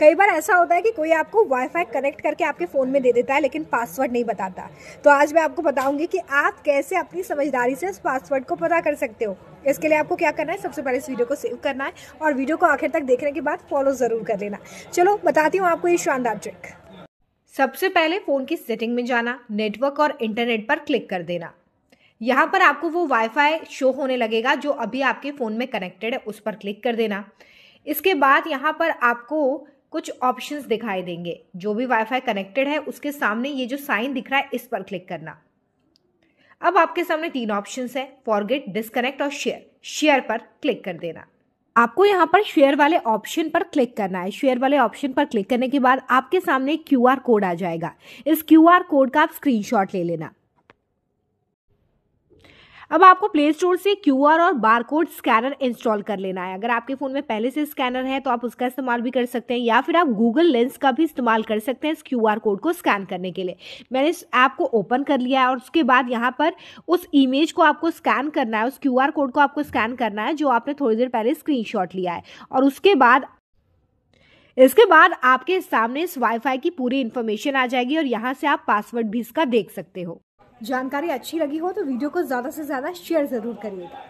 कई बार ऐसा होता है कि कोई आपको वाईफाई कनेक्ट करके आपके फ़ोन में दे देता है लेकिन पासवर्ड नहीं बताता तो आज मैं आपको बताऊंगी कि आप कैसे अपनी समझदारी से उस पासवर्ड को पता कर सकते हो इसके लिए आपको क्या करना है सबसे पहले इस वीडियो को सेव करना है और वीडियो को आखिर तक देखने के बाद फॉलो ज़रूर कर लेना चलो बताती हूँ आपको ये शानदार ट्रिक सबसे पहले फ़ोन की सेटिंग में जाना नेटवर्क और इंटरनेट पर क्लिक कर देना यहाँ पर आपको वो वाईफाई शो होने लगेगा जो अभी आपके फ़ोन में कनेक्टेड है उस पर क्लिक कर देना इसके बाद यहाँ पर आपको कुछ ऑप्शंस दिखाई देंगे जो भी वाईफाई कनेक्टेड है उसके सामने ये जो साइन दिख रहा है इस पर क्लिक करना अब आपके सामने तीन ऑप्शन है फॉरगेट डिस्कनेक्ट और शेयर शेयर पर क्लिक कर देना आपको यहाँ पर शेयर वाले ऑप्शन पर क्लिक करना है शेयर वाले ऑप्शन पर क्लिक करने के बाद आपके सामने आर कोड आ जाएगा इस आर कोड का आप शॉट ले लेना अब आपको प्ले स्टोर से क्यू और बार कोड स्कैनर इंस्टॉल कर लेना है अगर आपके फ़ोन में पहले से स्कैनर है तो आप उसका इस्तेमाल भी कर सकते हैं या फिर आप गूगल लेंस का भी इस्तेमाल कर सकते हैं इस क्यू कोड को स्कैन करने के लिए मैंने इस ऐप को ओपन कर लिया है और उसके बाद यहाँ पर उस इमेज को आपको स्कैन करना है उस क्यू कोड को आपको स्कैन करना है जो आपने थोड़ी देर पहले स्क्रीन लिया है और उसके बाद इसके बाद आपके सामने इस वाईफाई की पूरी इन्फॉर्मेशन आ जाएगी और यहाँ से आप पासवर्ड भी इसका देख सकते हो जानकारी अच्छी लगी हो तो वीडियो को ज़्यादा से ज़्यादा शेयर ज़रूर करिएगा